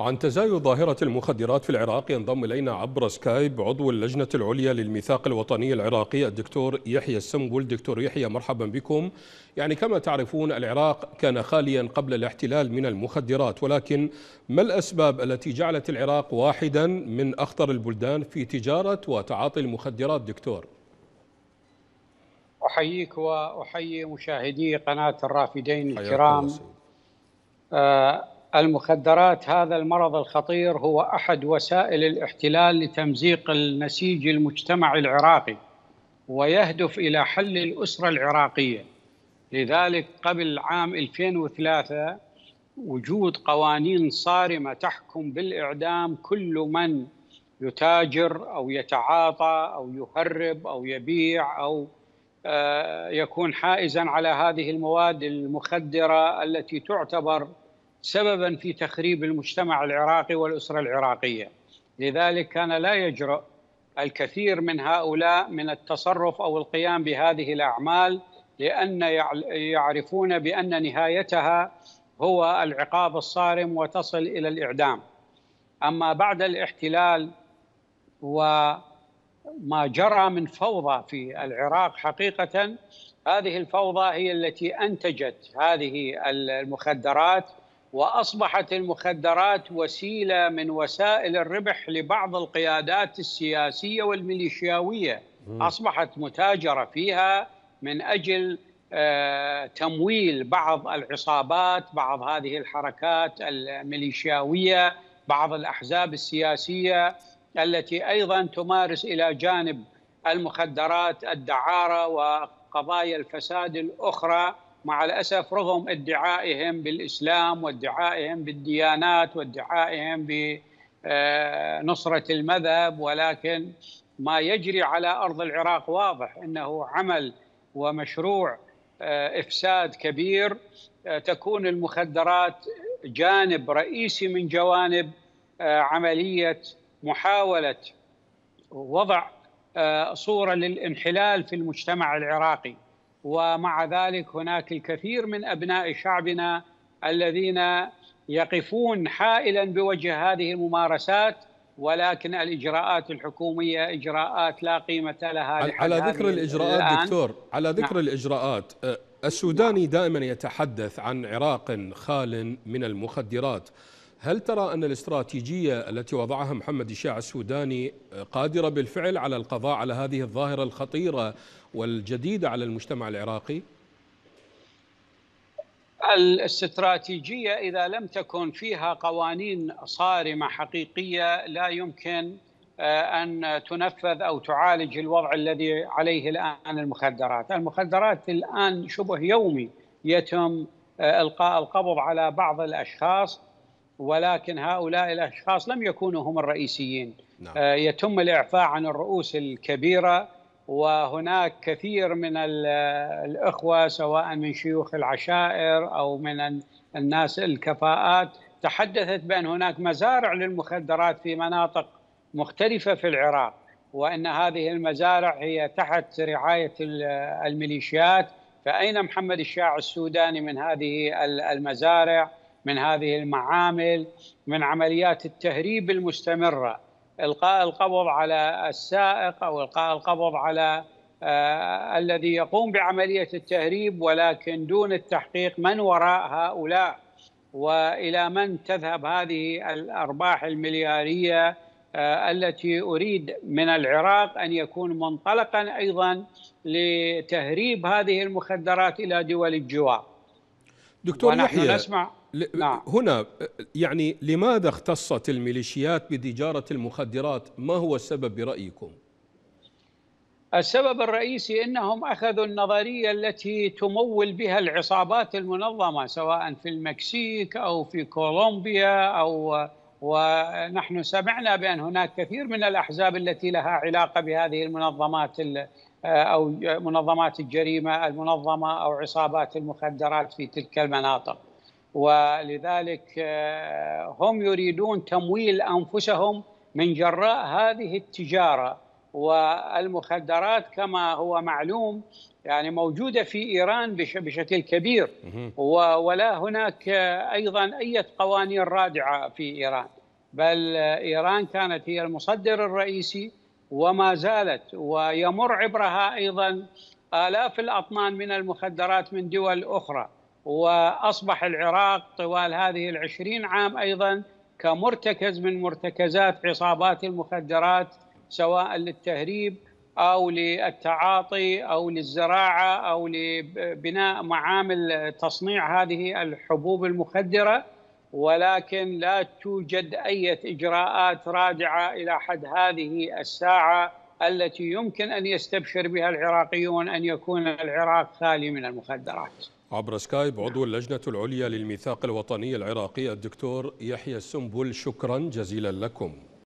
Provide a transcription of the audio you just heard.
عن تزايد ظاهرة المخدرات في العراق ينضم إلينا عبر سكايب عضو اللجنة العليا للميثاق الوطني العراقي الدكتور يحيى السنبل دكتور يحيى مرحبا بكم يعني كما تعرفون العراق كان خاليا قبل الاحتلال من المخدرات ولكن ما الأسباب التي جعلت العراق واحدا من أخطر البلدان في تجارة وتعاطي المخدرات دكتور أحييك وأحيي مشاهدي قناة الرافدين الكرام المخدرات هذا المرض الخطير هو احد وسائل الاحتلال لتمزيق النسيج المجتمعي العراقي ويهدف الى حل الاسره العراقيه لذلك قبل عام 2003 وجود قوانين صارمه تحكم بالاعدام كل من يتاجر او يتعاطى او يهرب او يبيع او آه، يكون حائزا على هذه المواد المخدره التي تعتبر سببا في تخريب المجتمع العراقي والاسره العراقيه لذلك كان لا يجرؤ الكثير من هؤلاء من التصرف او القيام بهذه الاعمال لان يعرفون بان نهايتها هو العقاب الصارم وتصل الى الاعدام اما بعد الاحتلال وما جرى من فوضى في العراق حقيقه هذه الفوضى هي التي انتجت هذه المخدرات واصبحت المخدرات وسيله من وسائل الربح لبعض القيادات السياسيه والميليشياويه اصبحت متاجره فيها من اجل آه، تمويل بعض العصابات بعض هذه الحركات الميليشياويه بعض الاحزاب السياسيه التي ايضا تمارس الى جانب المخدرات الدعاره وقضايا الفساد الاخرى مع الاسف رغم ادعائهم بالاسلام وادعائهم بالديانات وادعائهم بنصره آه، المذهب ولكن ما يجري على ارض العراق واضح انه عمل ومشروع آه، افساد كبير آه، تكون المخدرات جانب رئيسي من جوانب عمليه محاوله وضع صوره للانحلال في المجتمع العراقي ومع ذلك هناك الكثير من ابناء شعبنا الذين يقفون حائلا بوجه هذه الممارسات ولكن الاجراءات الحكوميه اجراءات لا قيمه لها على ذكر الاجراءات الآن. دكتور على نعم. ذكر نعم. الاجراءات أه، السوداني نعم. دائما يتحدث عن عراق خال من المخدرات هل ترى أن الاستراتيجية التي وضعها محمد الشاع السوداني قادرة بالفعل على القضاء على هذه الظاهرة الخطيرة والجديدة على المجتمع العراقي؟ الاستراتيجية إذا لم تكن فيها قوانين صارمة حقيقية لا يمكن آه، أن تنفذ أو تعالج الوضع الذي عليه الآن المخدرات المخدرات الآن شبه يومي يتم آه، إلقاء القبض على بعض الأشخاص ولكن هؤلاء الاشخاص لم يكونوا هم الرئيسيين نعم. آه، يتم الاعفاء عن الرؤوس الكبيره وهناك كثير من الاخوه سواء من شيوخ العشائر او من الناس الكفاءات تحدثت بان هناك مزارع للمخدرات في مناطق مختلفه في العراق وان هذه المزارع هي تحت رعايه الميليشيات فاين محمد الشاع السوداني من هذه المزارع من هذه المعامل من عمليات التهريب المستمره القاء القبض على السائق او القاء القبض على آه الذي يقوم بعمليه التهريب ولكن دون التحقيق من وراء هؤلاء والى من تذهب هذه الارباح الملياريه آه التي اريد من العراق ان يكون منطلقا ايضا لتهريب هذه المخدرات الى دول الجوار. دكتور يحيى نسمع نعم. هنا يعني لماذا اختصت الميليشيات بتجارة المخدرات ما هو السبب برأيكم؟ السبب الرئيسي انهم اخذوا النظريه التي تمول بها العصابات المنظمه سواء في المكسيك او في كولومبيا او ونحن سمعنا بان هناك كثير من الاحزاب التي لها علاقه بهذه المنظمات آه، او منظمات الجريمه المنظمه او عصابات المخدرات في تلك المناطق ولذلك آه، هم يريدون تمويل انفسهم من جراء هذه التجاره والمخدرات كما هو معلوم يعني موجوده في ايران بشكل كبير ولا هناك آه، ايضا اي قوانين رادعه في ايران بل ايران كانت هي المصدر الرئيسي وما زالت ويمر عبرها ايضا الاف الاطنان من المخدرات من دول اخرى واصبح العراق طوال هذه العشرين عام ايضا كمرتكز من مرتكزات عصابات المخدرات سواء للتهريب او للتعاطي او للزراعه او لبناء معامل تصنيع هذه الحبوب المخدره ولكن لا توجد أي إجراءات رادعة إلى حد هذه الساعة التي يمكن أن يستبشر بها العراقيون أن يكون العراق خالي من المخدرات عبر سكايب عضو اللجنة العليا للميثاق الوطني العراقي الدكتور يحيى السنبل شكرا جزيلا لكم